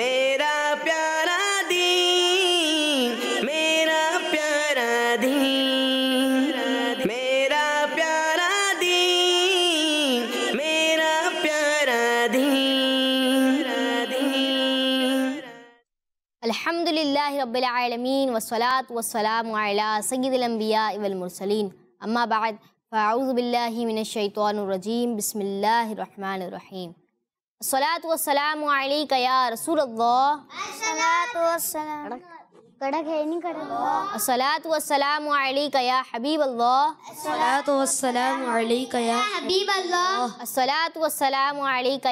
الحمد لله رب العالمين والصلاة والسلام على سيد الأنبياء والمرسلين أما بعد فأعوذ بالله من الشيطان الرجيم بسم الله الرحمن الرحيم सलात वसलाम कया रसूल कड़क है नहीं कड़क सलात वसलाम या हबीब अल्लाह सलात वसलाम या हबीब अल्लाह सलात वसलाम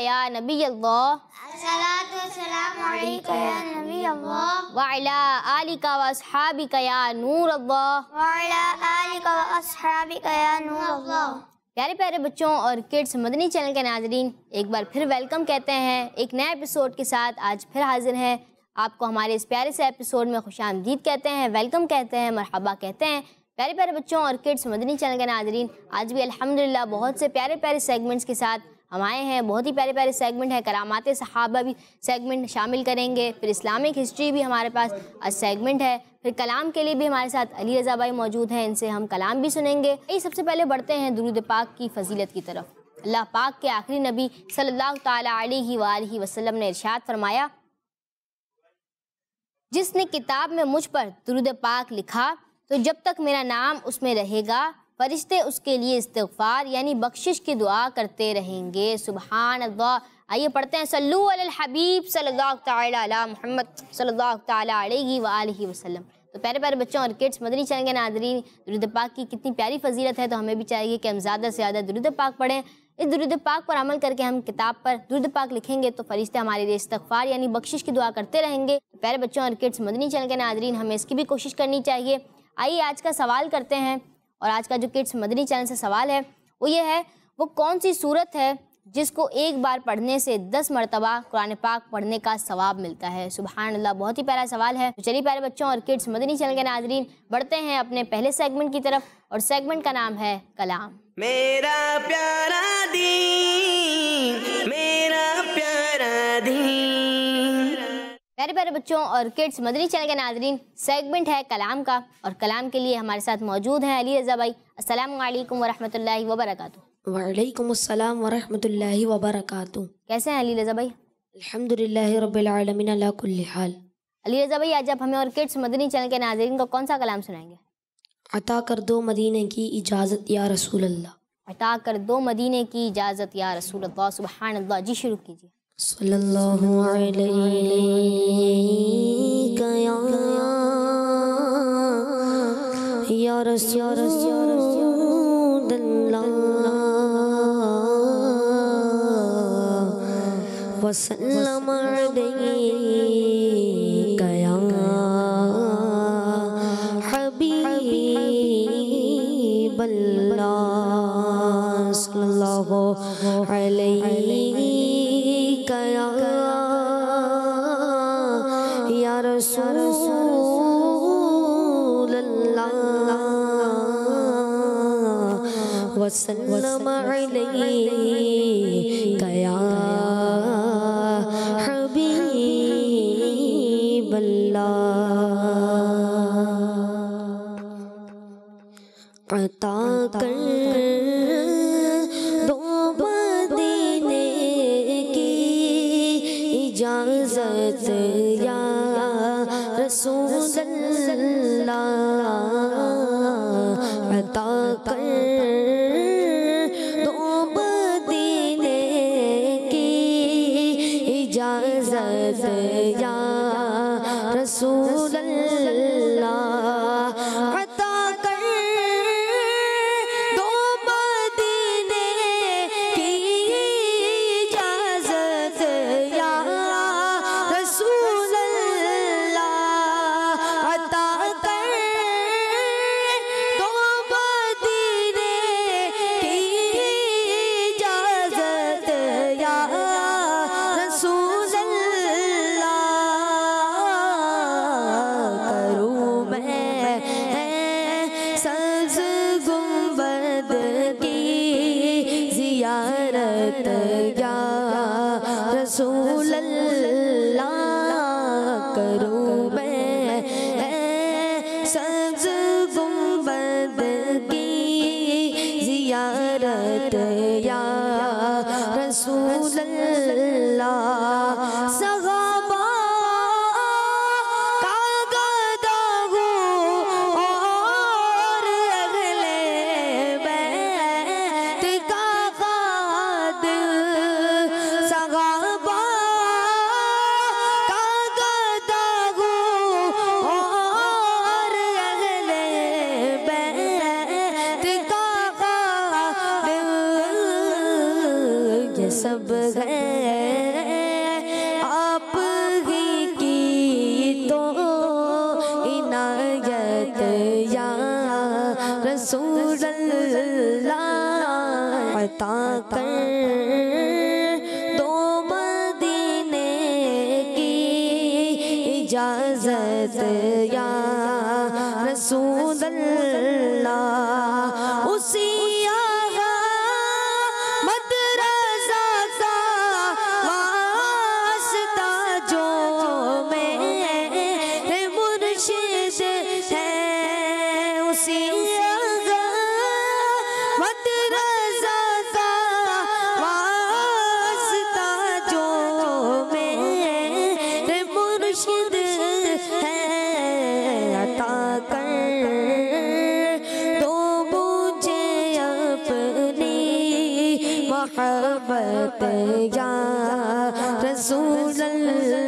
या नबी अल्लाह सलात वसलाम या नबी अल्लाह वअला आलिका वअसहाबिका या नूर अल्लाह वअला आलिका वअसहाबिका या नूर अल्लाह प्यारे प्यारे बच्चों और किड्स मदनी चैनल के नाजरीन एक बार फिर वेलकम कहते हैं एक नए एपिसोड के साथ आज फिर हाजिर हैं आपको हमारे इस प्यारे से एपिसोड में खुश आमदीद कहते हैं वेलकम कहते हैं मरहबा कहते हैं प्यारे प्यारे बच्चों और किड्स मदनी चैनल के नाजरीन आज भी अलहमदिल्ला बहुत से प्यारे प्यारे सेगमेंट्स के साथ हम आए हैं बहुत ही प्यारे प्यारे सेगमेंट हैं करामाते सहाबा भी सेगमेंट शामिल करेंगे फिर इस्लामिक हिस्ट्री भी हमारे पास सेगमेंट है फिर कलाम के लिए भी हमारे साथ अली रजा भाई मौजूद हैं इनसे हम कलाम भी सुनेंगे यही सबसे पहले बढ़ते हैं दुरुद पाक की फजीलत की तरफ अल्लाह पाक के आखिरी नबी सल्लल्लाहु अलैहि वसल्लम ने इरशाद फरमाया जिसने किताब में मुझ पर दुरुद पाक लिखा तो जब तक मेरा नाम उसमें रहेगा फरिश्ते उसके लिए इस्तफ़ार यानी बख्शिश की दुआ करते रहेंगे सुबहान अल्लाह आइए पढ़ते हैं सल्लु अल हबीब सल्लल्लाहु ताला मोहम्मद सल्लल्लाहु अलैहि व वसल्लम तो प्यारे प्यारे बच्चों और किड्स मदनी चाहेंगे नाजरीन नादरीन दुरुद पाक की कितनी प्यारी फजीलत है तो हमें भी चाहिए कि हम ज़्यादा से ज़्यादा दुरुद पाक पढ़ें इस दुरुद पाक पर अमल करके हम किताब पर दुरुद पाक लिखेंगे तो फरिश्ते हमारे लिए इस्तफ़ार यानी बख्शिश की दुआ करते रहेंगे तो प्यारे बच्चों और किड्स मदनी चैनल के हमें इसकी भी कोशिश करनी चाहिए आइए आज का सवाल करते हैं और आज का जो किड्स मदनी चैनल से सवाल है वो ये है वो कौन सी सूरत है जिसको एक बार पढ़ने से दस मरतबा कुरान पाक पढ़ने का सवाब मिलता है सुबहान अल्लाह बहुत ही प्यारा सवाल है तो चलिए प्यारे बच्चों और किड्स मदनी चैनल के नाजरीन बढ़ते हैं अपने पहले सेगमेंट की तरफ और सेगमेंट का नाम है कलाम मेरा प्यारा दीन प्यारे प्यारे बच्चों और किड्स मदरी चैनल के नाजरीन सेगमेंट है कलाम का और कलाम के लिए हमारे साथ मौजूद हैं अली रजा भाई असल वरहमल वबरक वालेकुम अस्सलाम वरहमतुल्लाहि वबरकातु कैसे हैं अली रजा भाई अल्हम्दुलिल्लाह रब्बिल आलमीन अला कुल्ली हाल अली रजा भाई आज आप हमें और किड्स मदनी चैनल के नाजरीन को कौन सा कलाम सुनाएंगे अता कर दो मदीने की इजाज़त या रसूल अल्लाह अता कर दो मदीने की इजाज़त या रसूल अल्लाह सुबहान अल्लाह जी शुरू कीजिए صلى الله عليك يا يا رسول الله وسلم عليك वसल्लम कया हबीब अल्लाह अता कर इजाजत या रसूल अता कर Love. ya Rasul Allah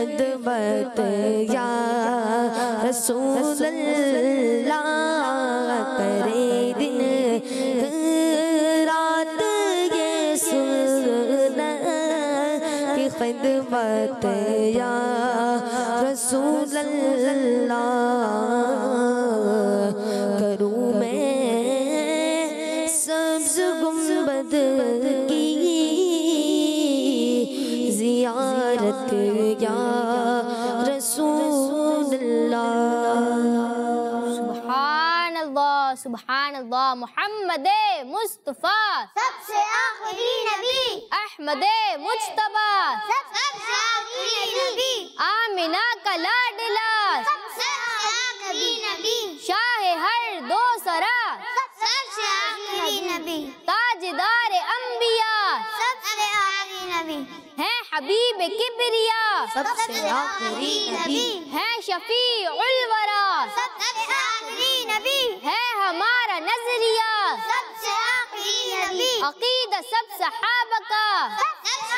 खदमत या रसूल मुस्तफ़ा सबसे आखिरी नबी अहमद मुश्तबा सबसे आखिरी नबी आमिना का लाडला सबसे आखिरी नबी शाह हर दो सरा सबसे आखिरी नबी ताजदार अंबिया सबसे आखिरी नबी है हबीब किबरिया सबसे आखिरी नबी है शफी उलवरा अकीद سب सहाब का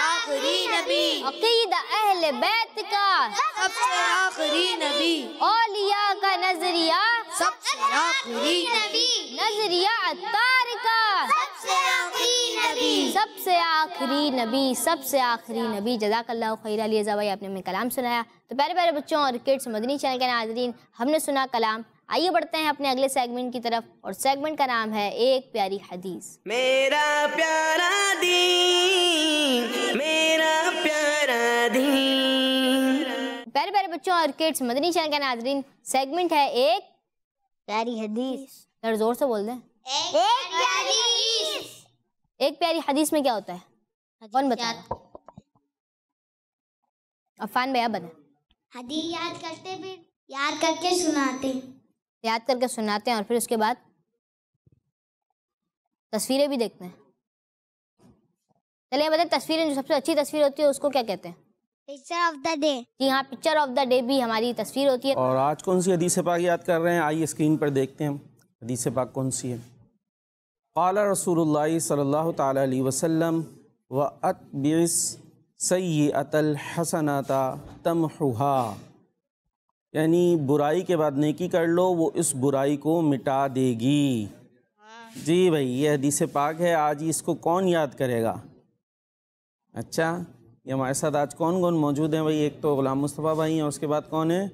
आखिरी नबी अकीद अहल बैत का सबसे आखिरी नबी سب का نبي सबसे आखिरी नबी सबसे आखिरी नबी सबसे आखिरी नबी सबसे आखिरी जजाकल्ला खैर अली जवाई आपने हमें कलाम सुनाया तो पहले पहले बच्चों और किड्स मदनी चैनल के नाजरीन हमने सुना कलाम आइए बढ़ते हैं अपने अगले सेगमेंट की तरफ और सेगमेंट का नाम है एक प्यारी हदीस मेरा प्यारा दीन मेरा प्यारा दीन प्यारे प्यारे बच्चों और किड्स मदनी चैनल का नाजरीन सेगमेंट है एक प्यारी हदीस सर जोर से बोल दें एक, प्यारी हदीस एक प्यारी हदीस में क्या होता है कौन बताया अफान भैया बने हदीस याद करते फिर याद करके सुनाते याद करके सुनाते हैं और फिर उसके बाद तस्वीरें भी देखते हैं चलिए बताए तस्वीरें जो सबसे अच्छी तस्वीर होती है उसको क्या कहते हैं पिक्चर ऑफ द डे जी हाँ पिक्चर ऑफ द डे भी हमारी तस्वीर होती है और आज कौन सी हदीस पाक याद कर रहे हैं आइए स्क्रीन पर देखते हैं हदीस पाक कौन सी है काल रसूल सल्ला तसम व अतबिस सैतल हसनता तमहुहा यानी बुराई के बाद नेकी कर लो वो इस बुराई को मिटा देगी जी भाई ये हदीस पाक है आज इसको कौन याद करेगा अच्छा ये हमारे साथ आज कौन कौन मौजूद हैं भाई एक तो गुलाम मुस्तफ़ा भाई हैं उसके बाद कौन है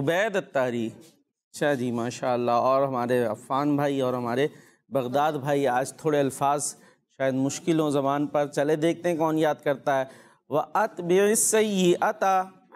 उबैद अत्तारी अच्छा जी माशाल्लाह और हमारे अफान भाई और हमारे बगदाद भाई आज थोड़े अल्फाज शायद मुश्किल हों ज़बान पर चले देखते हैं कौन याद करता है वह अत बेसई अता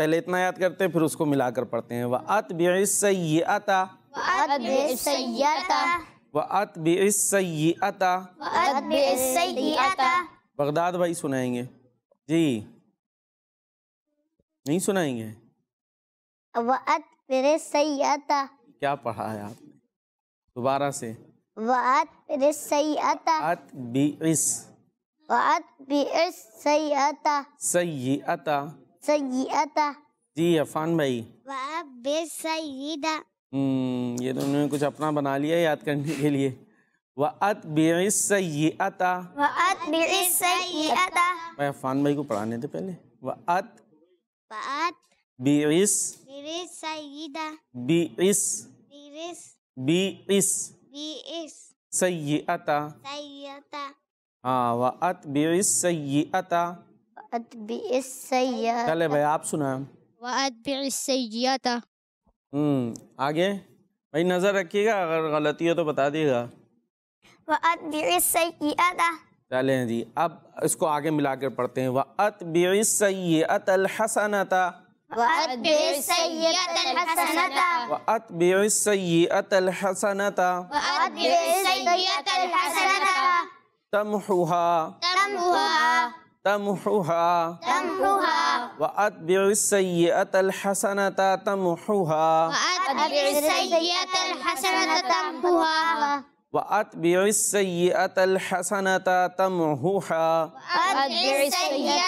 पहले इतना याद करते हैं फिर उसको मिलाकर पढ़ते हैं वह अत बेसैता वह अत अता बगदाद भाई सुनाएंगे जी नहीं सुनाएंगे वत क्या पढ़ा है आपने दोबारा से वत फिर सही आता बी इस वत बी इस सय्यता जी अफान भाई हम्म, ये तो उन्होंने कुछ अपना बना लिया याद करने के लिए वत बेसय्यता वत बेसय्यता अफान भाई को पढ़ाने थे पहले वत वत बीस सय्यदा बीस बीस बीस सय्यता सय्यता हाँ वत बेसय्यता चले भाई आप सुना था हम्म, आगे भाई नज़र रखिएगा अगर गलती हो तो बता दिएगा चले जी अब इसको आगे मिला कर पढ़ते हैं वत बेसनता वत बेसनता तमहुहा تمحوها تمحوها وأتبع السيئة الحسنة تمحوها وأتبع السيئة الحسنة تمحوها وأتبع السيئة الحسنة تمحوها وأتبع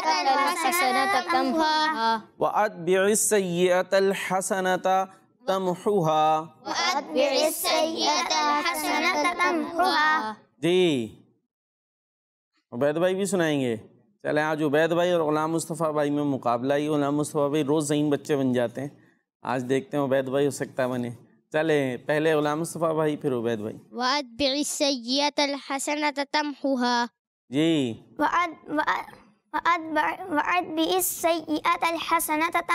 السيئة الحسنة تمحوها وأتبع السيئة الحسنة تمحوها وأتبع السيئة الحسنة تمحوها تمحها जी بھائی بھی سنائیں گے चले आज उबैद भाई और गुलाम मुस्तफ़ा भाई में मुकाबला ही गुलाम मुस्तफ़ा भाई रोज़ जहीन बच्चे बन जाते हैं आज देखते हैं उबैद भाई हो सकता बने चले पहले गुलाम मुस्तफ़ा भाई फिर उबैद भाई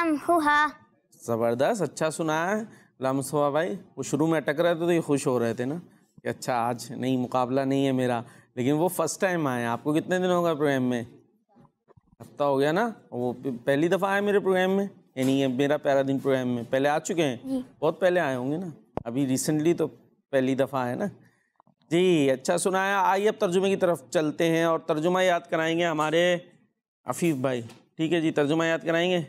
जी ज़बरदस्त अच्छा सुना है गुलाम मुस्तफ़ा भाई वो शुरू में अटक रहे थे तो ये खुश हो रहे थे ना कि अच्छा आज नहीं मुकाबला नहीं है मेरा लेकिन वो फर्स्ट टाइम आए आपको कितने दिन होगा प्रोग्राम में हफ्ता हो गया ना वो पहली दफ़ा आए मेरे प्रोग्राम में यानी मेरा पहला दिन प्रोग्राम में पहले आ चुके हैं बहुत पहले आए होंगे ना अभी रिसेंटली तो पहली दफ़ा है ना जी अच्छा सुनाया आइए अब तर्जुमे की तरफ चलते हैं और तर्जुमा याद कराएंगे हमारे आफीफ भाई ठीक है जी तर्जुमा याद कराएंगे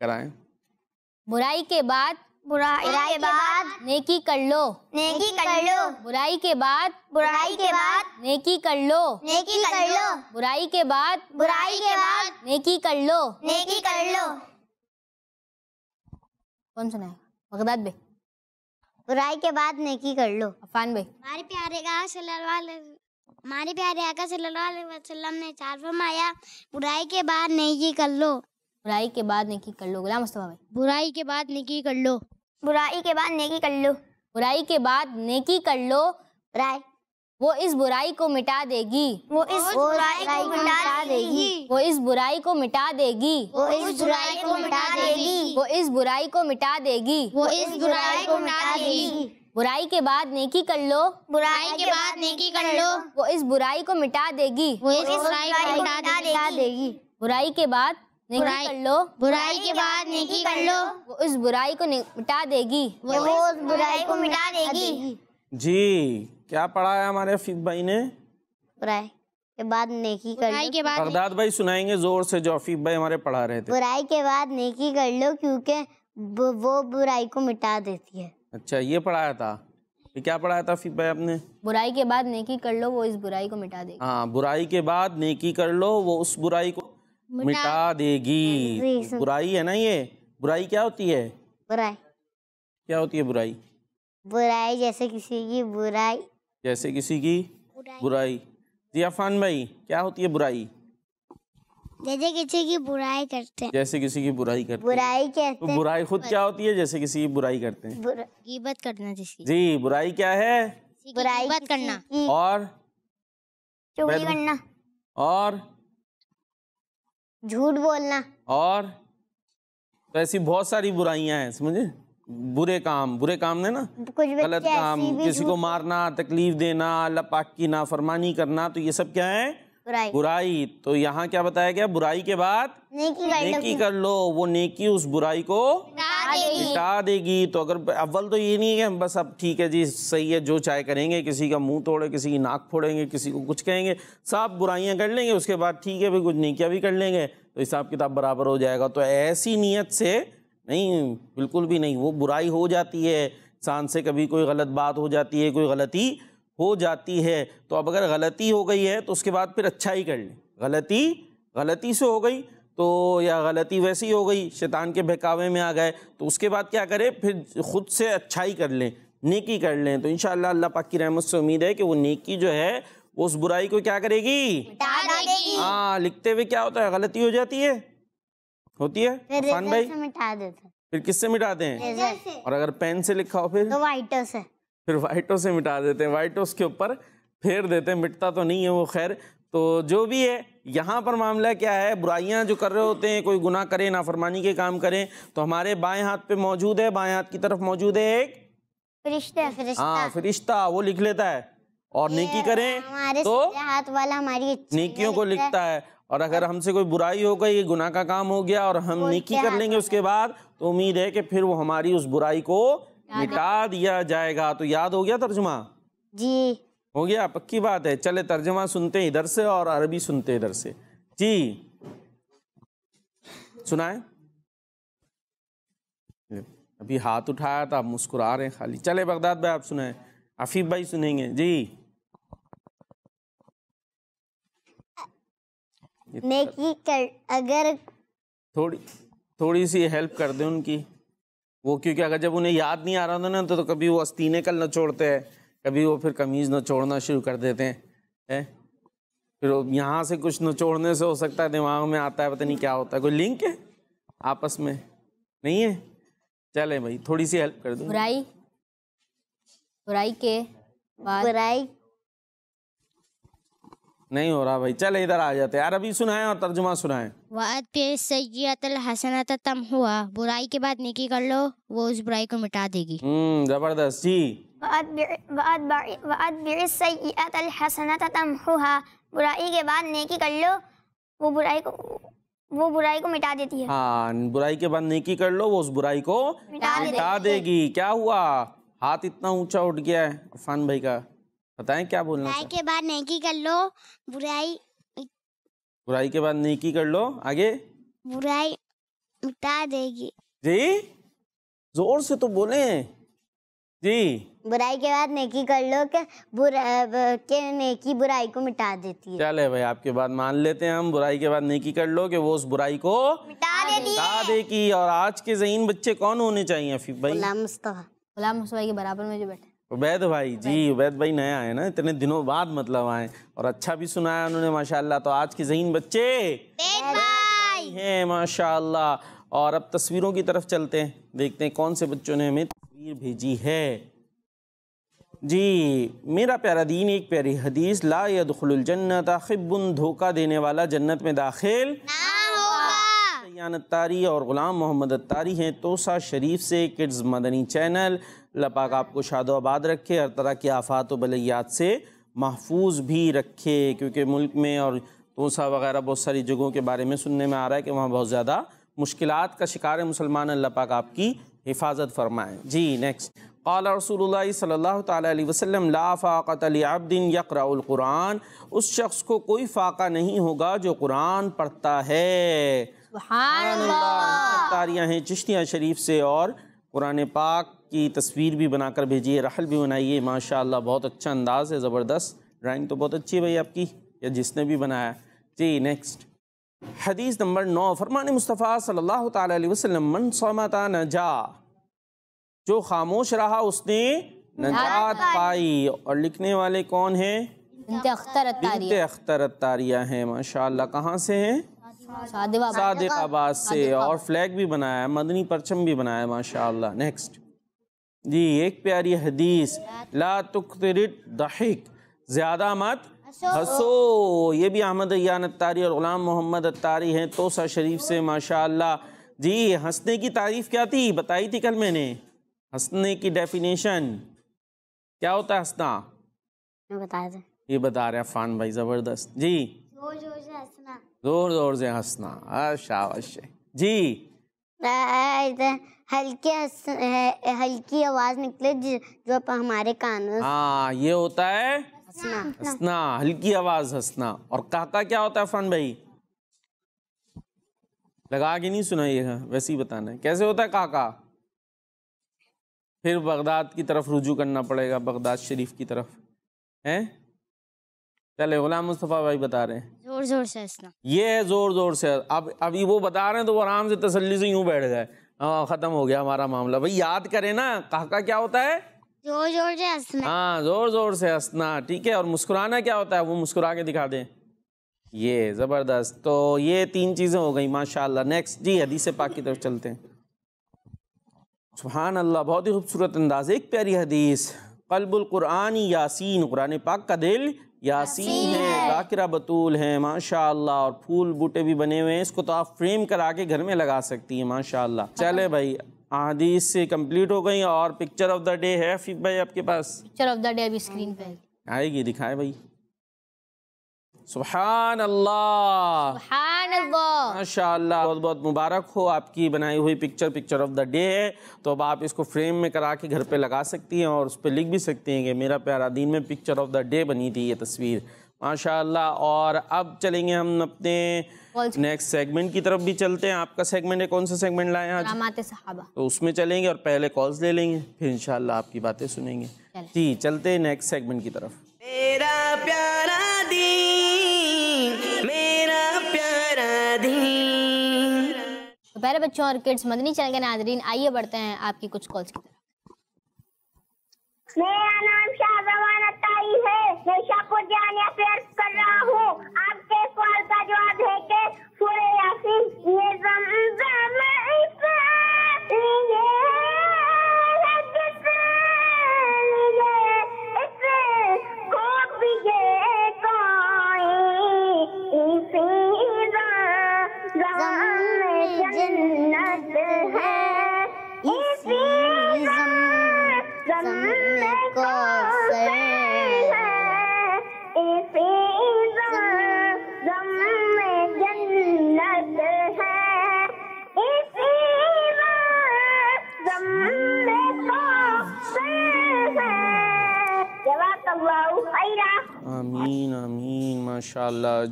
कराएं बुराई के बाद बुराई के बाद नेकी कर लो नेकी कर लो बुराई के बाद बुराई के बाद नेकी कर लो नेकी कर लो बुराई के बाद बुराई के बाद नेकी कर लो नेकी कर लो कौन सुनाएगा बगदाद भाई बुराई के बाद नेकी कर लो अफान भाई हमारे प्यारे का हमारे प्यारे आका सल्लल्लाहु ने चार फरमाया बुराई के बाद नेकी कर लो बुराई के बाद नेकी कर लो गुलाम मुस्तफा भाई बुराई के बाद नेकी कर लो बुराई के बाद नेकी कर लो बुराई के बाद नेकी कर लो बुराई वो इस बुराई को मिटा देगी वो इस बुराई को मिटा देगी वो इस बुराई को मिटा देगी वो इस बुराई को मिटा देगी वो इस बुराई को मिटा देगी वो इस बुराई को मिटा देगी बुराई के बाद नेकी कर लो बुराई के बाद नेकी कर लो वो इस बुराई को मिटा देगी वो इस बुराई को मिटा देगी बुराई के बाद बुराई कर लो बुराई के बाद नेकी कर लो वो उस बुराई को मिटा देगी वो उस बुराई को मिटा देगी जी क्या पढ़ा है हमारे हफीज भाई ने बुराई के बाद नेकी कर लो के बाद बगदाद भाई सुनाएंगे जोर से जो हफीज भाई हमारे पढ़ा रहे थे बुराई के बाद नेकी कर लो क्योंकि वो बुराई को मिटा देती है अच्छा ये पढ़ाया था क्या पढ़ाया था फिर भाई आपने बुराई के बाद नेकी कर लो वो इस बुराई को मिटा देगी हाँ बुराई के बाद नेकी कर लो वो उस बुराई को मिटा देगी बुराई है ना ये बुराई क्या होती है बुराई क्या होती है बुराई बुराई जैसे किसी की बुराई जैसे किसी की बुराई जियाफान भाई क्या होती है बुराई जैसे किसी की बुराई करते हैं जैसे किसी की बुराई करते बुराई तो कहते तो बुराई खुद क्या होती है जैसे किसी की बुराई करते हैं गीबत करना जैसे जी बुराई क्या है बुराई करना और चुगली करना और झूठ बोलना और तो ऐसी बहुत सारी बुराइयां हैं समझे बुरे काम बुरे काम ने ना कुछ गलत काम किसी को मारना तकलीफ देना अल्लाह पाक की नाफरमानी करना तो ये सब क्या है बुराई बुराई तो यहाँ क्या बताया गया बुराई के बाद नेकी, नेकी कर लो वो नेकी उस बुराई को मिटा देगी तो अगर अव्वल तो ये नहीं है कि हम बस अब ठीक है जी सही है जो चाहे करेंगे किसी का मुंह तोड़े किसी की नाक फोड़ेंगे किसी को कुछ कहेंगे सब बुराइयां कर लेंगे उसके बाद ठीक है भाई कुछ नेकियां भी कर लेंगे तो हिसाब किताब बराबर हो जाएगा तो ऐसी नीयत से नहीं बिल्कुल भी नहीं वो बुराई हो जाती है इंसान से कभी कोई गलत बात हो जाती है कोई गलती हो जाती है तो अब अगर गलती हो गई है तो उसके बाद फिर अच्छा ही कर लें गलती गलती से हो गई तो या गलती वैसी हो गई शैतान के बहकावे में आ गए तो उसके बाद क्या करें फिर ख़ुद से अच्छाई कर लें नेकी कर लें तो इन अल्लाह पाक की रहमत से उम्मीद है कि वो नेकी जो है वो उस बुराई को क्या करेगी हाँ लिखते हुए क्या होता है गलती हो जाती है होती है फिर मिटा फिर किससे मिटाते हैं और अगर पेन से लिखा हो फिर तो वाइटर से फिर वाइटो से मिटा देते हैं वाइटोस के ऊपर फेर देते हैं मिटता तो नहीं है वो खैर तो जो भी है यहाँ पर मामला क्या है बुराइयाँ जो कर रहे होते हैं कोई गुनाह करें नाफरमानी के काम करें तो हमारे बाएं हाथ पे मौजूद है बाएं हाथ की तरफ मौजूद है एक हाँ फरिश्ता वो लिख लेता है और नेकी करें तो हाथ वाला हमारी नेकियों को लिखता है और अगर हमसे कोई बुराई हो गई गुनाह का काम हो गया और हम नेकी कर लेंगे तो उसके बाद तो उम्मीद है कि फिर वो हमारी उस बुराई को मिटा दिया जाएगा तो याद हो गया तर्जुमा जी हो गया पक्की बात है चले तर्जुमा सुनते इधर से और अरबी सुनते इधर से जी सुनाए अभी हाथ उठाया था आप मुस्कुरा रहे हैं खाली चले बगदाद भाई आप सुनाए आफीफ भाई सुनेंगे जी नेकी कर अगर थोड़ी थोड़ी सी हेल्प कर दे उनकी वो क्योंकि अगर जब उन्हें याद नहीं आ रहा था ना तो, तो कभी वो अस्तीने कल नचोड़ते हैं कभी वो फिर कमीज़ नचोड़ना शुरू कर देते हैं है? फिर यहाँ से कुछ नचोड़ने से हो सकता है दिमाग में आता है पता नहीं क्या होता है कोई लिंक है आपस में नहीं है चले भाई थोड़ी सी हेल्प कर दो बुराई बुराई के बाद बुराई नहीं हो रहा भाई चल इधर आ जाते यार अभी सुनाए और तर्जुमा सुनाए वाद पे सैयतल हसनत तम हुआ बुराई के बाद नेकी कर लो वो उस बुराई को मिटा देगी हम्म जबरदस्त जी वाद हसनत तम हुआ बुराई के बाद नेकी कर लो वो बुराई को वो बुराई को मिटा देती है हाँ बुराई के बाद नेकी कर लो वो उस बुराई को मिटा, मिटा देगी क्या हुआ हाथ इतना ऊंचा उठ गया है अफान भाई का बताएं क्या बोलना बुराई के बाद नेकी कर लो बुराई बुराई के बाद नेकी कर लो आगे बुराई मिटा देगी जी जोर से तो बोले जी बुराई के बाद नेकी कर लो के बुरा के नेकी बुराई को मिटा देती है चले भाई आपके बाद मान लेते हैं हम बुराई के बाद नेकी कर लो कि वो उस बुराई को मिटा देती है मिटा देगी और आज के जहीन बच्चे कौन होने चाहिए हफीफ भाई गुलाम मुस्तफ़ा गुलाम मुस्तफ़ा के बराबर में जो बैठे उबैद भाई जी उबैद भाई नया है ना इतने दिनों बाद मतलब आए और अच्छा भी सुनाया उन्होंने माशाल्लाह तो आज के जहीन बच्चे हैं माशाल्लाह और अब तस्वीरों की तरफ चलते हैं देखते हैं कौन से बच्चों ने हमें तस्वीर भेजी है जी मेरा प्यारा दीन एक प्यारी हदीस ला यदुलजन्नत खिबुन धोखा देने वाला जन्नत में दाखिल तारी और ग़ुलाम मोहम्मद अतारी हैं तोसा शरीफ से किड्स मदनी चैनल अल्लाह पाक आपको शादो आबाद रखे हर तरह की आफात वलियात से महफूज भी रखे क्योंकि मुल्क में और तोसा वगैरह बहुत सारी जगहों के बारे में सुनने में आ रहा है कि वहाँ बहुत ज़्यादा मुश्किल का शिकार है मुसलमान अल्लाह पाक आपकी हिफाजत फरमाएँ जी नेक्स्ट अला रसूल सल्ला वसम आब्दीन यकराक़ुरान उस शख्स को कोई फ़ाका नहीं होगा जो कुरान पढ़ता है तारियाँ हैं चिश्तियाँ शरीफ से और कुरान पाक की तस्वीर भी बनाकर भेजिए रहल भी बनाइए माशा बहुत अच्छा अंदाज़ है ज़बरदस्त ड्राइंग तो बहुत अच्छी है भाई आपकी या जिसने भी बनाया जी नेक्स्ट हदीस नंबर नौ फरमान मुस्तफ़ा सल्लल्लाहु अलैहि वसल्लम मन सोमता नजा जो खामोश रहा उसने नजात पाई और लिखने वाले कौन हैं अख्तर अख्तर हैं माशा कहाँ से हैं सादिक से और फ्लैग भी बनाया है मदनी परचम भी बनाया है माशाल्लाह नेक्स्ट जी एक प्यारी हदीस ला दहिक ज़्यादा मत हसो ये भी अहमद यान अतारी और ग़ुलाम मोहम्मद अतारी हैं तोसा शरीफ से माशाल्लाह जी हंसने की तारीफ़ क्या थी बताई थी कल मैंने हंसने की डेफिनेशन क्या होता है हंसना ये बता रहे फान भाई ज़बरदस्त जी जोर जोर से हंसना जोर जोर से हंसना शाबाश जी हल्की हल्की आवाज निकले जो हमारे कान हाँ ये होता है हंसना हल्की आवाज हंसना और काका क्या होता है फन भाई लगा के नहीं सुनाइएगा हाँ, वैसे ही बताना है कैसे होता है काका फिर बगदाद की तरफ रुजू करना पड़ेगा बगदाद शरीफ की तरफ हैं चले गुलाम मुस्तफ़ा भाई बता रहे हैं जोर जोर से हंसना ये है जोर जोर से अब अभी वो बता रहे हैं तो वो आराम से तसल्ली से यूं बैठ गए हाँ, खत्म हो गया हमारा मामला भाई याद करें ना काका क्या होता है जोर जोर से हंसना हाँ जोर जोर से हंसना ठीक है और मुस्कुराना क्या होता है वो मुस्कुरा के दिखा दे ये जबरदस्त तो ये तीन चीजें हो गई माशाल्लाह नेक्स्ट जी हदीस पाक की तरफ चलते हैं सुबहान अल्लाह बहुत ही खूबसूरत अंदाज एक प्यारी हदीस कल्बुल कुरानी यासीन कुरान पाक का दिल यासीन है शाकिरा बतूल हैं माशा और फूल बूटे भी बने हुए हैं इसको तो आप फ्रेम करा के घर में लगा सकती हैं माशा चले हाँ। भाई आधी से कंप्लीट हो गई और पिक्चर ऑफ द डे है फिफ भाई आपके पास पिक्चर ऑफ द डे अभी स्क्रीन पे आएगी दिखाए भाई सुबहान अल्लाह माशा बहुत बहुत मुबारक हो आपकी बनाई हुई picture picture of the day है तो अब आप इसको फ्रेम में करा के घर पे लगा सकती हैं और उस पर लिख भी सकती हैं कि मेरा प्यारा दिन में पिक्चर ऑफ द डे बनी थी ये तस्वीर माशाल्लाह और अब चलेंगे हम अपने नेक्स्ट सेगमेंट की तरफ भी चलते हैं आपका सेगमेंट है कौन सा सेगमेंट लाए आज तो उसमें चलेंगे और पहले कॉल्स ले लेंगे फिर इंशाल्लाह आपकी बातें सुनेंगे जी चलते हैं नेक्स्ट सेगमेंट की तरफ मेरा प्यारा दी मेरा प्यारा दी तो पहले बच्चों और किड्स मदनी चल के नाजरीन आइए बढ़ते हैं आपकी कुछ कॉल्स की तरफ मेरा नाम शाहजहान अताई है मैं शाहपुर जाने से कर रहा हूँ आपके कॉल का जवाब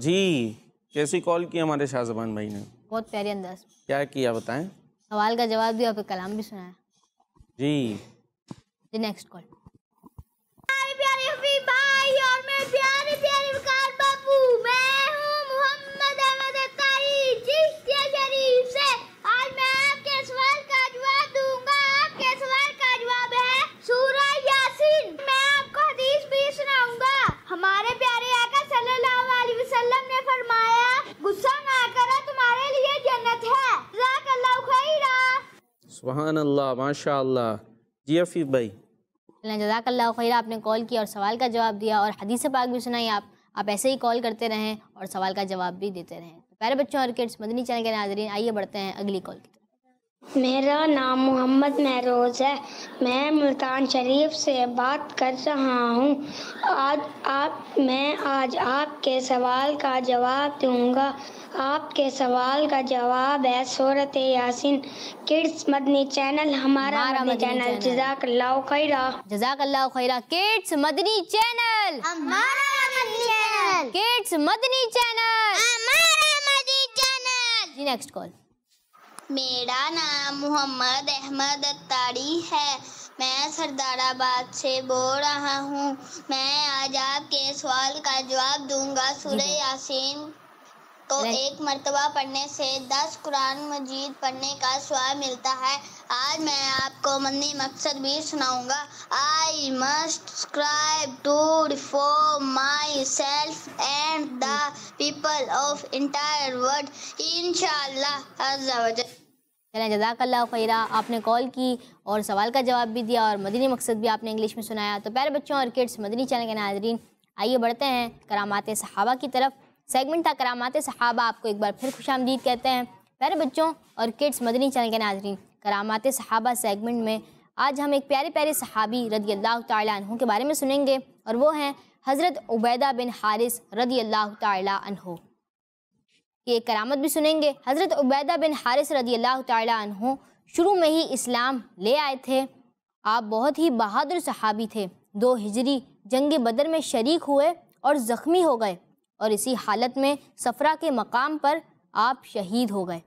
जी कैसी कॉल की हमारे शाहजबान भाई ने बहुत प्यारे अंदाज क्या किया बताएं सवाल का जवाब दिया और कलाम भी सुनाया जी नेक्स्ट कॉल सुबहान अल्लाह माशा जी हफीफ भाई जजाकल्ला खैर आपने कॉल किया और सवाल का जवाब दिया और हदीस पाक भी सुनाई आप आप ऐसे ही कॉल करते रहें और सवाल का जवाब भी देते रहें तो प्यारे बच्चों और किड्स मदनी चैनल के नाजरीन आइए बढ़ते हैं अगली कॉल की मेरा नाम मोहम्मद महरोज है मैं मुल्तान शरीफ से बात कर रहा हूँ आज आप मैं आज आपके सवाल का जवाब दूंगा आपके सवाल का जवाब है सूरत यासिन किड्स मदनी चैनल हमारा मदनी, मदनी चैनल जजाक अल्लाह खैरा जजाक अल्लाह खैरा किड्स मदनी चैनल हमारा Madani channel kids Madani channel हमारा मदनी चैनल जी नेक्स्ट कॉल मेरा नाम मोहम्मद अहमद अत्तारी है मैं सरदाराबाद से बोल रहा हूँ मैं आज आपके सवाल का जवाब दूंगा सूर्य यासीन को तो एक मरतबा पढ़ने से दस कुरान मजीद पढ़ने का स्वाद मिलता है आज मैं आपको मन्नी मकसद भी सुनाऊंगा I must strive to reform myself and the people of entire world इनशाला चलें जजाकल्ला खैरा आपने कॉल की और सवाल का जवाब भी दिया और मदनी मकसद भी आपने इंग्लिश में सुनाया तो प्यारे बच्चों और किड्स मदनी चैनल के नाजरीन आइए बढ़ते हैं करामात सहाबा की तरफ सेगमेंट था करामात सहाबा आपको एक बार फिर खुश आमदीद कहते हैं प्यारे बच्चों और किड्स मदनी चैनल के नाजरीन करामात सहाबा सेगमेंट में आज हम एक प्यारे प्यारे सहाबी रदी अल्लाह तहों के बारे में सुनेंगे और वो हैं हज़रत उबैदा बिन हारिस रदी अल्लाह तहों ये करामत भी सुनेंगे हज़रत उबैदा बिन हारिस रदी अल्लाह तु शुरू में ही इस्लाम ले आए थे आप बहुत ही बहादुर सहाबी थे दो हिजरी जंग बदर में शरीक हुए और ज़ख्मी हो गए और इसी हालत में सफ़रा के मकाम पर आप शहीद हो गए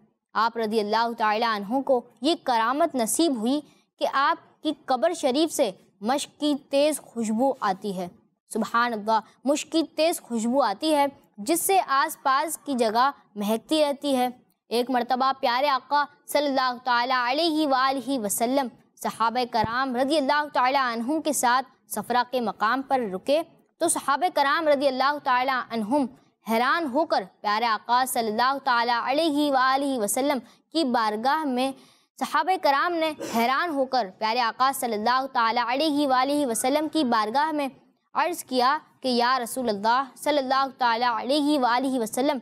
आप रदी अल्लाह तहों को ये करामत नसीब हुई कि आपकी कब्र शरीफ से मश्क की तेज़ खुशबू आती है सुबहान अल्लाह मुश्क की तेज़ खुशबू आती है जिससे आसपास की जगह महकती रहती है एक मरतबा प्यारे आका सल्लल्लाहु अलैहि वसल्लम सहाब कराम रदी अल्लाह के साथ सफ़रा के मकाम पर रुके तो सहाब कराम रदी अल्लाह हैरान होकर प्यारे आका सल्लल्लाहु अलैहि वसल्लम की बारगाह में सहाब कराम ने हैरान होकर प्यारे आका सल्लल्लाहु अलैहि वसल्लम की बारगाह में अर्ज़ किया कि या रसूल अल्लाह सल्लल्लाहु अलैहि वसल्लम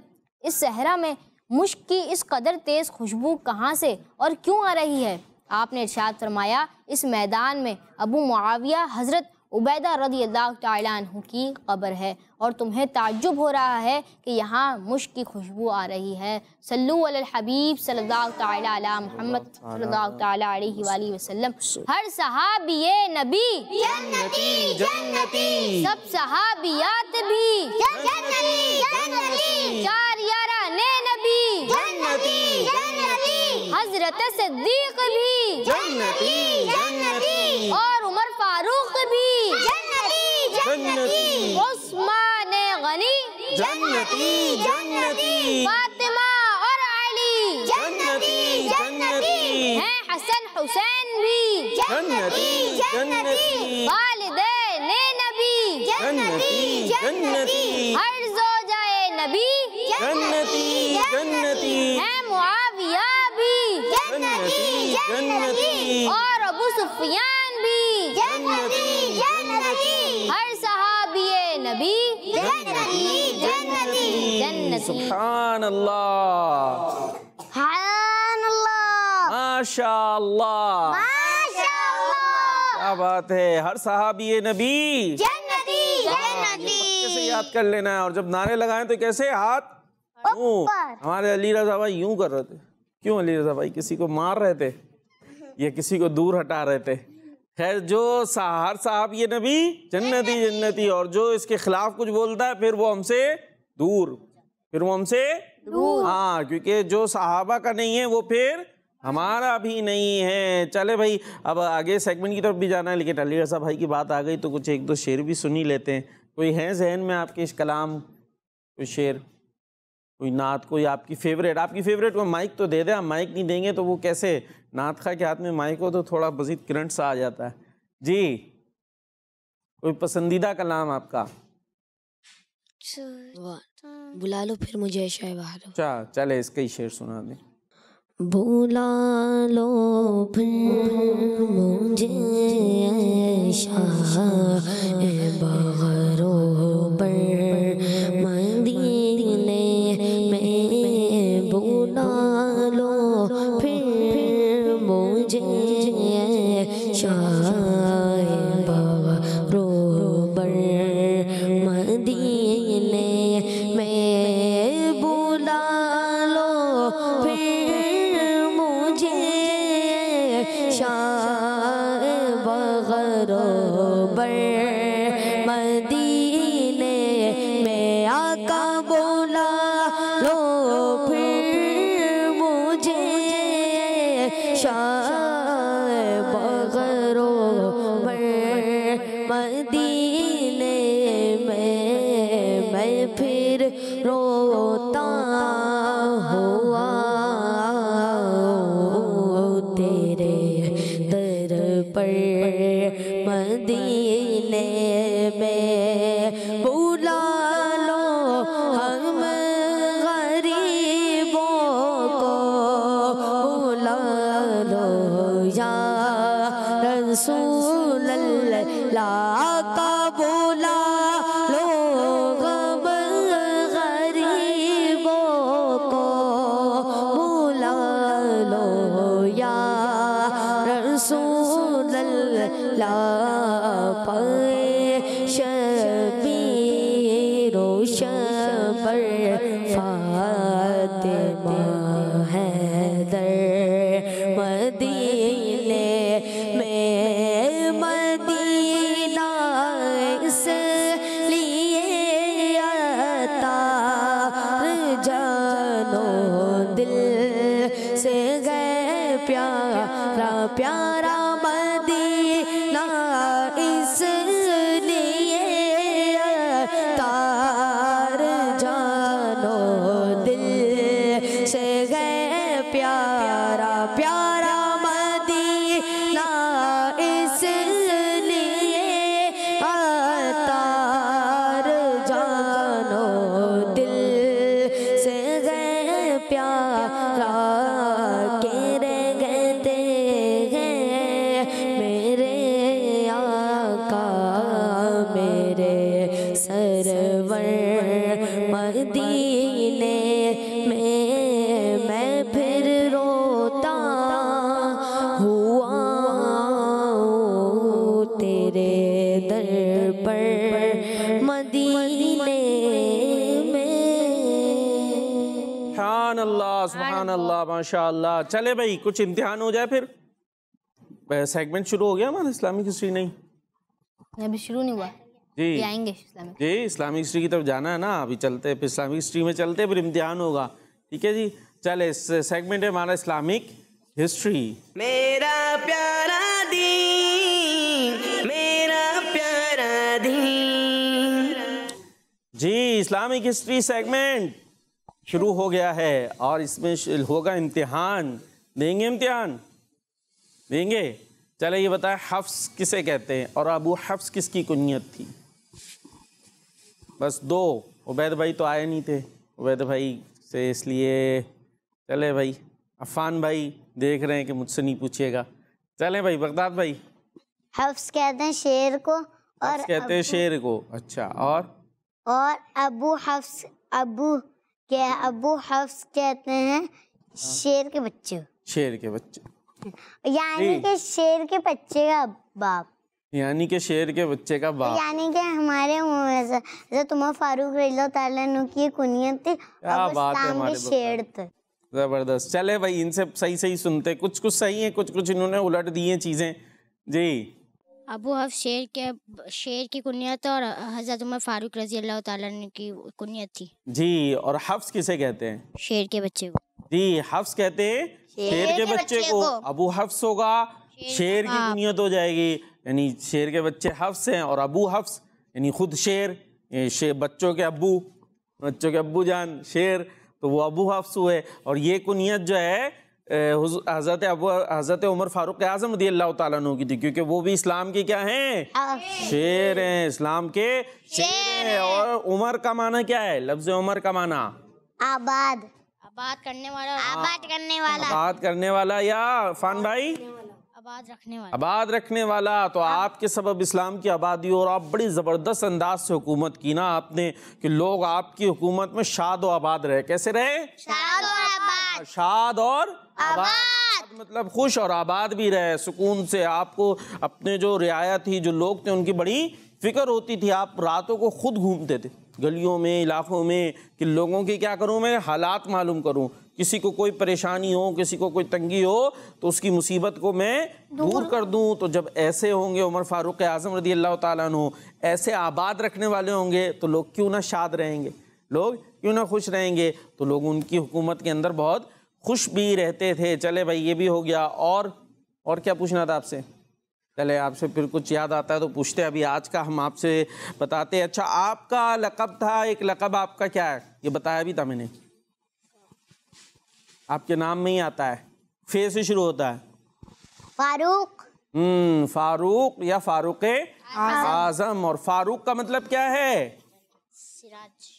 इस सहरा में मुश्क की इस कदर तेज़ खुशबू कहाँ से और क्यों आ रही है आपने इर्शाद फरमाया इस मैदान में अबू मुआविया हज़रत उबैदा रदी अल्लाह तु की कब्र है और तुम्हें ताजुब हो रहा है कि यहाँ मुश्क की खुशबू आ रही है सल्लू अल हबीब सल्लल्लाहु ताला मोहम्मद सल्लल्लाहु ताला अलैहि वसल्लम हर सहाबी नबी जन्नती जन्नती सब सहाबियात भी जन्नती जन्नती चार यारा ने नबी जन्नती जन्नती हजरत सिद्दीक भी जन्नती जन्नती और फारूक भी उस्मान गनी जन्नती जन्नती फातिमा और अली जन्नती जन्नती हैं हसन हुसैन भी जन्नती जन्नती नबी जन्नती जन्नती हर जो जाए नबी जन्नती जन्नती हैं मुआविया भी जन्नती जन्नती और अबू सुफियान हर सहाबी नबी क्या बात है हर साहब ये नबी कैसे याद कर लेना है और जब नारे लगाए तो कैसे हाथ हमारे अली रजा भाई यूं कर रहे थे क्यों अली रजा भाई किसी को मार रहे थे या किसी को दूर हटा रहे थे खैर जो सहार साहब ये नबी जन्नती जन्नती और जो इसके खिलाफ कुछ बोलता है फिर वो हमसे दूर फिर वो हमसे हाँ क्योंकि जो साहबा का नहीं है वो फिर हमारा भी नहीं है चले भाई अब आगे सेगमेंट की तरफ भी जाना है लेकिन अली रसा भाई की बात आ गई तो कुछ एक दो शेर भी सुन ही लेते हैं कोई है जहन में आपके इस कलाम कोई शेर कोई नात कोई आपकी फेवरेट आपकी फेवरेट वो माइक तो दे दे हम माइक नहीं देंगे तो वो कैसे नाथ खा के हाथ में माइक हो तो थोड़ा मजीद करंट सा आ जाता है जी कोई पसंदीदा कलाम आपका अच्छा, बुला लो फिर मुझे अच्छा चले इसका ही शेर सुना दें बुला लो फिर मुझे शाह बहरो पर सुबहान अल्लाह माशा चले भाई कुछ इम्तिहान हो जाए फिर सेगमेंट शुरू हो गया हमारा इस्लामिक हिस्ट्री नहीं अभी शुरू नहीं हुआ जी आएंगे इस्लामिक जी इस्लामिक हिस्ट्री की तरफ जाना है ना अभी चलते फिर इस्लामिक हिस्ट्री में चलते फिर इम्तिहान होगा ठीक है जी चले सेगमेंट है हमारा इस्लामिक हिस्ट्री मेरा प्यारा दी मेरा प्यारा दी जी इस्लामिक हिस्ट्री सेगमेंट शुरू हो गया है और इसमें होगा इम्तिहान देंगे इम्तिहान देंगे चले ये बताएं हफ्स किसे कहते हैं और अबू हफ्स किसकी कुनियत थी बस दो उबैद भाई तो आए नहीं थे उबैद भाई से इसलिए चले भाई अफान भाई देख रहे हैं कि मुझसे नहीं पूछिएगा चले भाई बगदाद भाई हफ्स कहते हैं शेर को और कहते हैं शेर को अच्छा और और अबू हफ्स अबू के अबू हफ्स कहते हैं हाँ। शेर के बच्चे शेर के बच्चे यानी के शेर के बच्चे का बाप यानी के शेर के बच्चे का बाप यानी के हमारे जो तुम्हारे फारूक रजील्ला की कुनियत थी क्या बात है हमारे शेर थे जबरदस्त चले भाई इनसे सही सही सुनते कुछ कुछ सही है कुछ कुछ इन्होंने उलट दिए चीजें जी अबू हफ शेर के शेर की कुनियत और हज़रत उमर फारूक रजी अल्लाह तु की कुनियत थी जी और हफ्स किसे कहते हैं शेर के बच्चे को जी हफ्स कहते हैं शेर, के, बच्चे को अबू हफ्स होगा शेर की कुनियत हो जाएगी यानी शेर के बच्चे हफ्स हैं और अबू हफ्स यानी खुद शेर शेर बच्चों के अबू बच्चों के अबू जान शेर तो वो अबू हफ्स हुए और ये कुनियत जो है हज़रत अब हज़रत उमर फ़ारूक आज़म रदी अल्लाह तु की थी क्योंकि वो भी इस्लाम के क्या हैं शेर हैं इस्लाम के शेर हैं और उमर का माना क्या है लफ्ज़ उमर का माना आबाद आबाद करने वाला आबाद हाँ। करने वाला आबाद करने वाला या फान भाई आबाद रखने वाला आबाद रखने वाला तो आपके सबब इस्लाम की आबादी और आप बड़ी ज़बरदस्त अंदाज से हुकूमत की ना आपने कि लोग आपकी हुकूमत में शाद आबाद रहे कैसे रहे शाद शाद और आबाद मतलब खुश और आबाद भी रहे सुकून से आपको अपने जो रियायत थी जो लोग थे उनकी बड़ी फिक्र होती थी आप रातों को खुद घूमते थे गलियों में इलाकों में कि लोगों की क्या करूं मैं हालात मालूम करूं किसी को कोई परेशानी हो किसी को कोई तंगी हो तो उसकी मुसीबत को मैं दूर, दूर कर दूं तो जब ऐसे होंगे उमर फारूक आजम रदी अल्लाह तु ऐसे आबाद रखने वाले होंगे तो लोग क्यों ना शाद रहेंगे लोग क्यों ना खुश रहेंगे तो लोग उनकी हुकूमत के अंदर बहुत खुश भी रहते थे चले भाई ये भी हो गया और और क्या पूछना था आपसे चले आपसे फिर कुछ याद आता है तो पूछते अभी आज का हम आपसे बताते अच्छा आपका लकब था एक लकब आपका क्या है ये बताया भी था मैंने आपके नाम में ही आता है फे से शुरू होता है फारूक हम्म फारूक या फारूक आजम और फारूक का मतलब क्या है सिराज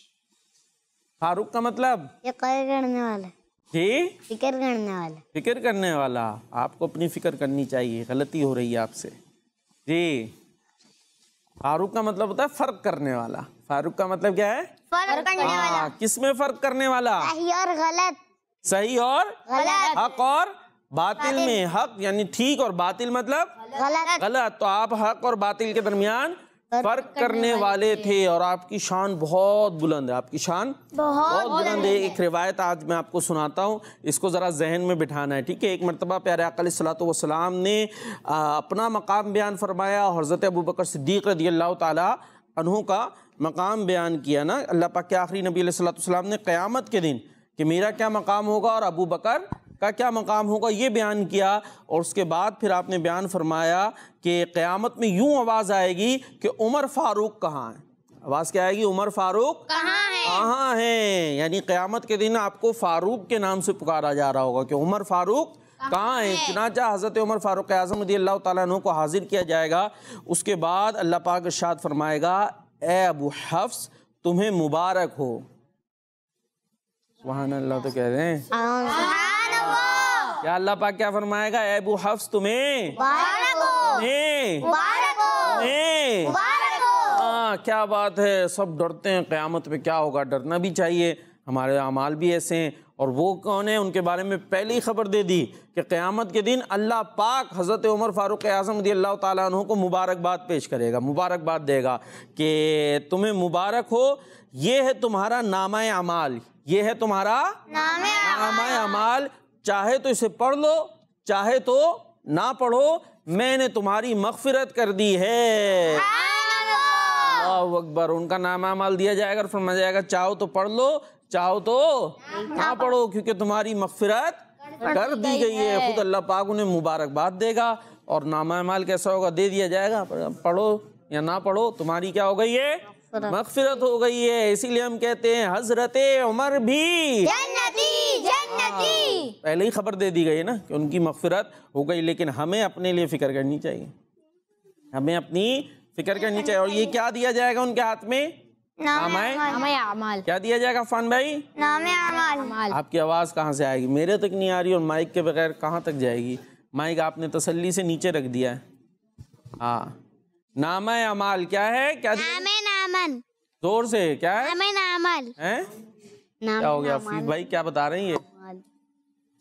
फारूक का मतलब ये करने वाला जी फिकर करने वाला फिकर करने वाला आपको अपनी फिक्र करनी चाहिए गलती हो रही है आपसे जी फारूक का मतलब होता है फर्क करने वाला फारूक का मतलब क्या है फर्क करने आ, वाला हाँ, किस में फर्क करने वाला सही और गलत सही और गलत हक और बातिल, बातिल में हक यानी ठीक और बातिल मतलब गलत गलत तो आप हक और बातिल के दरमियान फर्क करने वाले थे और आपकी शान बहुत बुलंद है आपकी शान बहुत, बहुत बुलंद है एक रिवायत आज मैं आपको सुनाता हूँ इसको ज़रा जहन में बिठाना है ठीक है एक मरतबा प्यारे अकलत ने अपना मकाम बयान फरमाया और हज़रत अबू बकर सिद्दीक रदी अल्लाह तहों का मकाम बयान किया ना अल्लाह पा के आखिरी नबी सलाम ने क़्यामत के दिन कि मेरा क्या मकाम होगा और अबू बकर का क्या मकाम होगा ये बयान किया और उसके बाद फिर आपने बयान फरमाया कि क़्यामत में यूँ आवाज़ आएगी कि उमर फ़ारूक कहाँ है आवाज़ क्या आएगी उमर फ़ारूक कहाँ हैं कहाँ यानी क़्यामत के दिन आपको फ़ारूक के नाम से पुकारा जा रहा होगा कि उमर फ़ारूक कहाँ है चनाचा हज़रत उमर फ़ारूक आज़म अल्लाह तु को हाजिर किया जाएगा उसके बाद अल्लाह पाक इर्शाद फरमाएगा ए अबू हफ्स तुम्हें मुबारक हो वहाँ अल्लाह तो कह रहे हैं हाँ। क्या अल्लाह पाक क्या फरमाएगा एबू हफ्स तुम्हें हाँ क्या बात है सब डरते हैं क़्यामत में क्या होगा डरना भी चाहिए हमारे अमाल भी ऐसे हैं और वो कौन है उनके बारे में पहली खबर दे दी कि क़्यामत के दिन अल्लाह पाक हज़रत उमर फ़ारूक आज़म अल्लाह तु को मुबारकबाद पेश करेगा मुबारकबाद देगा कि तुम्हें मुबारक हो ये है तुम्हारा नामा अमाल ये है तुम्हारा नामा अमाल चाहे तो इसे पढ़ लो चाहे तो ना पढ़ो मैंने तुम्हारी मगफिरत कर दी है अकबर उनका नाम अमाल दिया जाएगा और फरमा जाएगा चाहो तो पढ़ लो चाहो तो ना पढ़ो क्योंकि तुम्हारी मगफिरत कर दी गई है खुद अल्लाह पाक उन्हें मुबारकबाद देगा और नामा माल कैसा होगा दे दिया जाएगा पढ़ो या ना पढ़ो तुम्हारी क्या हो गई है मगफिरत हो गई है इसीलिए हम कहते हैं हजरत उमर भी जन्नती जन्नती पहले ही खबर दे दी गई है ना कि उनकी मगफिरत हो गई लेकिन हमें अपने लिए फिक्र करनी चाहिए हमें अपनी फिक्र करनी चाहिए और ये क्या दिया जाएगा उनके हाथ में नामे क्या दिया जाएगा फान भाई नामे आमाल आपकी आवाज़ कहाँ से आएगी मेरे तक नहीं आ रही और माइक के बगैर कहाँ तक जाएगी माइक आपने तसल्ली से नीचे रख दिया है हाँ नामा अमाल क्या है क्या दिया? अमन जोर से क्या है अमन अमल हैं क्या हो गया भाई क्या बता रहे हैं ये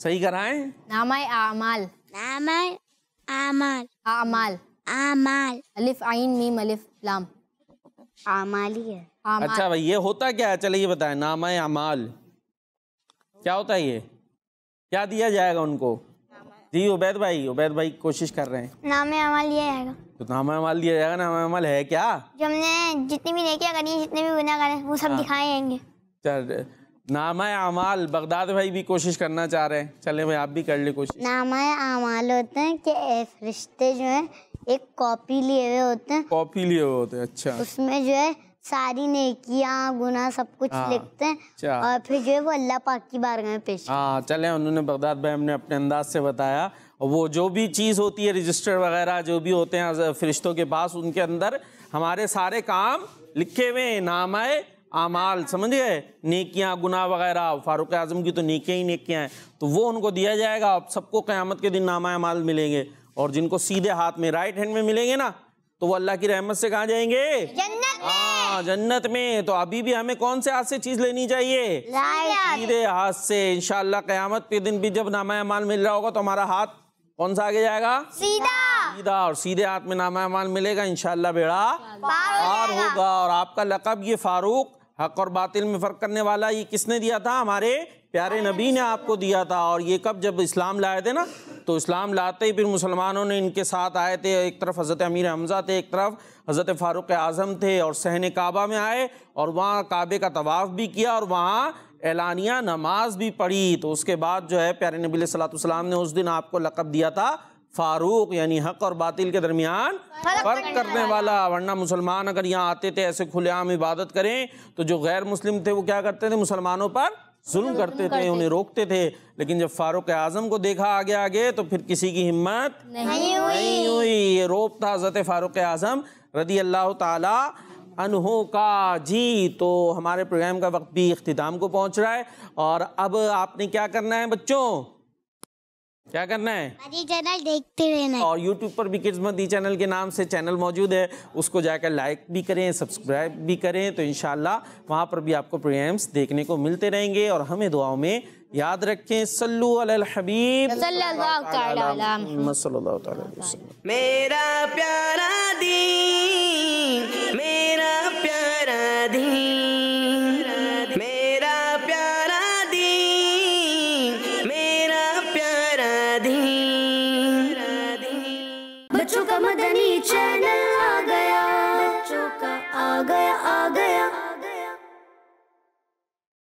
सही कराए नामा आमाल नामा आमाल आमाल आमाल अलिफ आइन मीम अलिफ लाम आमाली है आमाल। अच्छा भाई ये होता क्या है चलिए बताएं नामा आमाल क्या होता है ये क्या दिया जाएगा उनको जी उबैद भाई उबैद भाई कोशिश कर रहे हैं नाम अमल लिया जाएगा तो नाम अमल लिया जाएगा नाम अमल है क्या जो हमने जितनी भी नेकियां करी है जितने भी गुनाह करे वो सब हाँ। दिखाए जाएंगे चल नाम अमाल बगदाद भाई भी कोशिश करना चाह रहे हैं चले भाई आप भी कर ले कोशिश नाम अमाल होते हैं कि फरिश्ते जो है एक कॉपी लिए हुए होते हैं कॉपी लिए हुए होते हैं अच्छा उसमें जो है सारी नेकिया गुना सब कुछ आ, हाँ। लिखते हैं अच्छा। और फिर जो है वो अल्लाह पाक की बारगाह में पेश हाँ चले उन्होंने बगदाद भाई हमने अपने अंदाज से बताया वो जो भी चीज़ होती है रजिस्टर वगैरह जो भी होते हैं फरिश्तों के पास उनके अंदर हमारे सारे काम लिखे हुए नाम आए आमाल समझ गए नेकियाँ गुना वगैरह फारूक आजम की तो नेकियाँ ही नेकियाँ हैं तो वो उनको दिया जाएगा आप सबको क़्यामत के दिन नामा अमाल मिलेंगे और जिनको सीधे हाथ में राइट हैंड में मिलेंगे ना तो वो अल्लाह की रहमत से कहाँ जाएंगे जन्नत में हाँ। जन्नत में तो अभी भी हमें कौन से हाथ से चीज लेनी चाहिए सीधे हाथ से इनशाला क्यामत के दिन भी जब नामा माल मिल रहा होगा तो हमारा हाथ कौन सा आगे जाएगा सीधा सीधा और सीधे हाथ में नामा माल मिलेगा इनशाला बेड़ा पार होगा और आपका लकब ये फारूक हक और बातिल में फ़र्क करने वाला ये किसने दिया था हमारे प्यारे नबी ने आपको दिया था और ये कब जब इस्लाम लाए थे ना तो इस्लाम लाते ही फिर मुसलमानों ने इनके साथ आए थे एक तरफ हज़रत अमीर हमजा थे एक तरफ हज़रत फारुक आज़म थे और सहन काबा में आए और वहाँ काबे का तवाफ़ भी किया और वहाँ एलानिया नमाज भी पढ़ी तो उसके बाद जो है प्यारे नबी सलाम ने उस दिन आपको लकब दिया था फारूक यानी हक और बातिल के दरमियान फ़र्क करने वाला वरना मुसलमान अगर यहाँ आते थे ऐसे खुलेआम इबादत करें तो जो गैर मुस्लिम थे वो क्या करते थे मुसलमानों पर जुल्म करते थे उन्हें रोकते थे लेकिन जब फारूक आजम को देखा आगे आगे तो फिर किसी की हिम्मत नहीं, नहीं हुई ये रोप था हजरत फारूक आजम रदी अल्लाह तहों का जी तो हमारे प्रोग्राम का वक्त भी अख्ताम को पहुँच रहा है और अब आपने क्या करना है बच्चों क्या करना है मदी चैनल देखते रहना और यूट्यूब पर भी किड्स मदी चैनल के नाम से चैनल मौजूद है उसको जाकर लाइक भी करें सब्सक्राइब भी करें तो इनशाला वहाँ पर भी आपको प्रोग्राम्स देखने को मिलते रहेंगे और हमें दुआओं में याद रखें सल्लु हबीब मेरा प्यारा दी मेरा प्यारा दी